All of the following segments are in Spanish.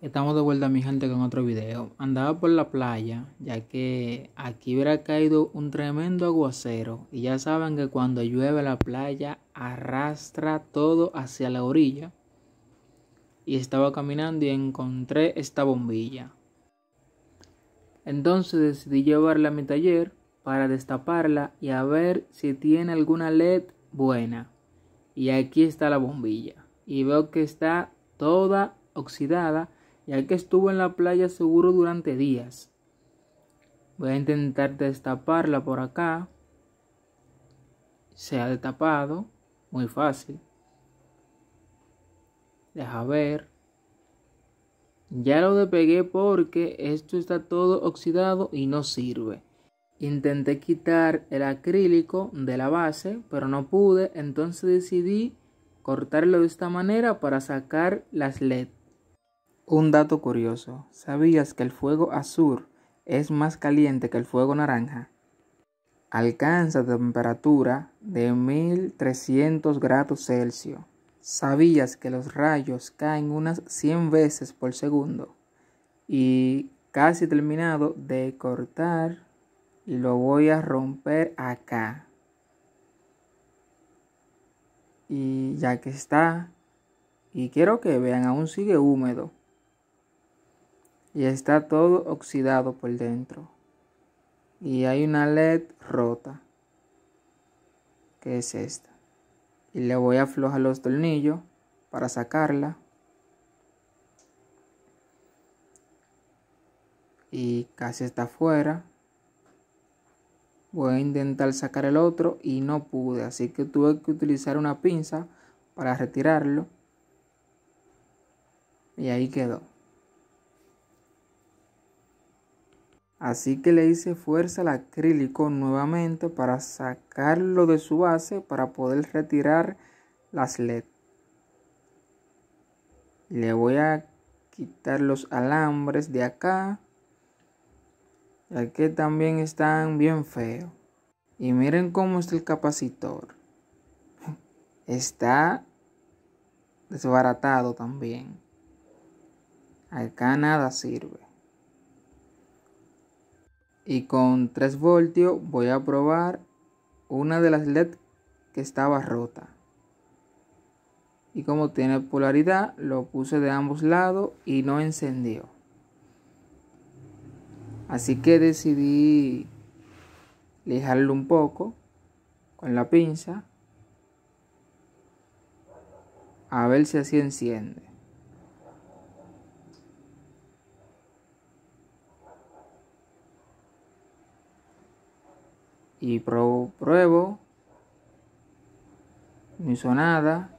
Estamos de vuelta mi gente con otro video. Andaba por la playa ya que aquí hubiera caído un tremendo aguacero y ya saben que cuando llueve la playa arrastra todo hacia la orilla. Y estaba caminando y encontré esta bombilla. Entonces decidí llevarla a mi taller para destaparla y a ver si tiene alguna LED buena. Y aquí está la bombilla. Y veo que está toda oxidada, ya que estuvo en la playa seguro durante días. Voy a intentar destaparla por acá. Se ha destapado, muy fácil. Deja ver. Ya lo despegué porque esto está todo oxidado y no sirve. Intenté quitar el acrílico de la base, pero no pude, entonces decidí cortarlo de esta manera para sacar las LED. Un dato curioso, ¿sabías que el fuego azul es más caliente que el fuego naranja? Alcanza temperatura de 1300 grados Celsius. ¿Sabías que los rayos caen unas 100 veces por segundo? Y casi terminado de cortar lo voy a romper acá. Y ya que está, y quiero que vean, aún sigue húmedo y está todo oxidado por dentro. Y hay una LED rota, que es esta. Y le voy a aflojar los tornillos para sacarla. Y casi está fuera. Voy a intentar sacar el otro y no pude, así que tuve que utilizar una pinza para retirarlo. Y ahí quedó. Así que le hice fuerza al acrílico nuevamente para sacarlo de su base para poder retirar las LED. Le voy a quitar los alambres de acá. Ya que también están bien feos. Y miren cómo está el capacitor. Está desbaratado también. Acá nada sirve y con 3 voltios voy a probar una de las LED que estaba rota y como tiene polaridad lo puse de ambos lados y no encendió así que decidí lijarlo un poco con la pinza a ver si así enciende y pruebo. No hizo nada.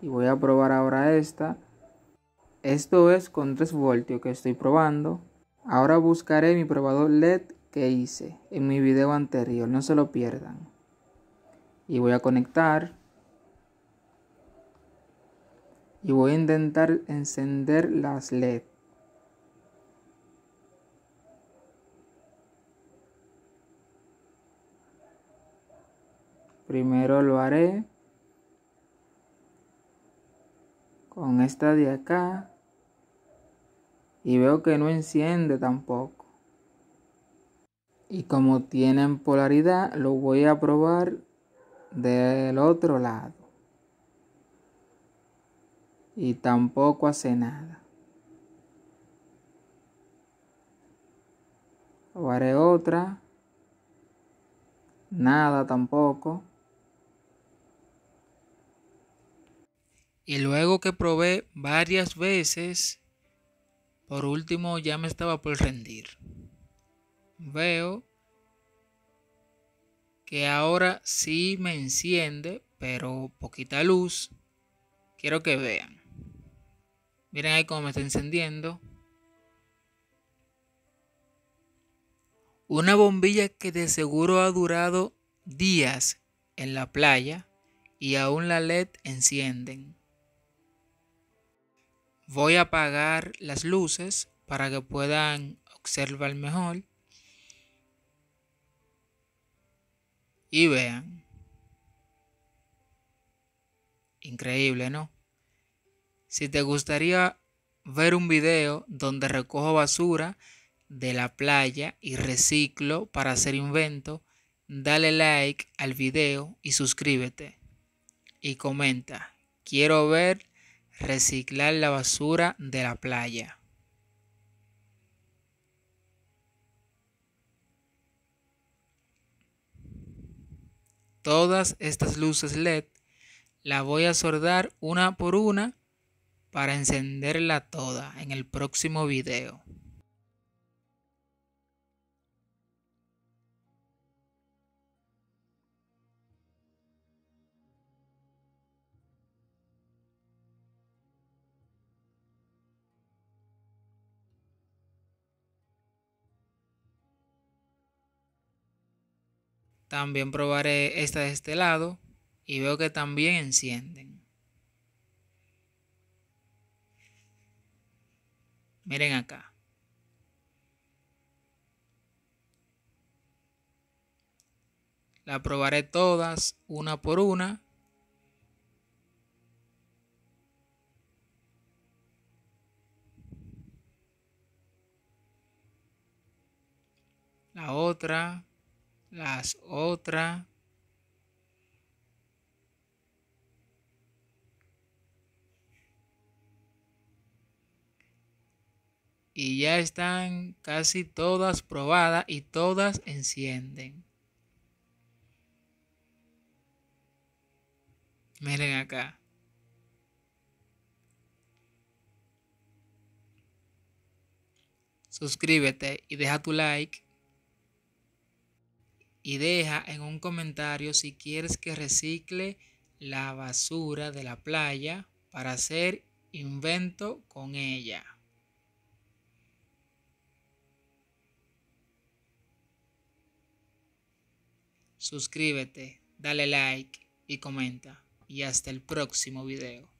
Y voy a probar ahora esta. Esto es con 3 voltios que estoy probando. Ahora buscaré mi probador LED que hice en mi video anterior. No se lo pierdan. Y voy a conectar. Y voy a intentar encender las LED. Primero lo haré con esta de acá. Y veo que no enciende tampoco. Y como tienen polaridad, lo voy a probar del otro lado. Y tampoco hace nada. lo haré otra. Nada tampoco. Y luego que probé varias veces, por último ya me estaba por rendir. Veo que ahora sí me enciende, pero poquita luz. Quiero que vean. Miren ahí cómo me está encendiendo. Una bombilla que de seguro ha durado días en la playa y aún la LED encienden. Voy a apagar las luces para que puedan observar mejor. Y vean. Increíble, ¿no? Si te gustaría ver un video donde recojo basura de la playa y reciclo para hacer invento, dale like al video y suscríbete. Y comenta, quiero ver reciclar la basura de la playa. Todas estas luces LED la voy a sordar una por una para encenderla toda en el próximo video. También probaré esta de este lado y veo que también encienden. Miren acá. La probaré todas una por una. La otra las otra Y ya están casi todas probadas y todas encienden. Miren acá. Suscríbete y deja tu like y deja en un comentario si quieres que recicle la basura de la playa para hacer invento con ella. Suscríbete, dale like y comenta. Y hasta el próximo video.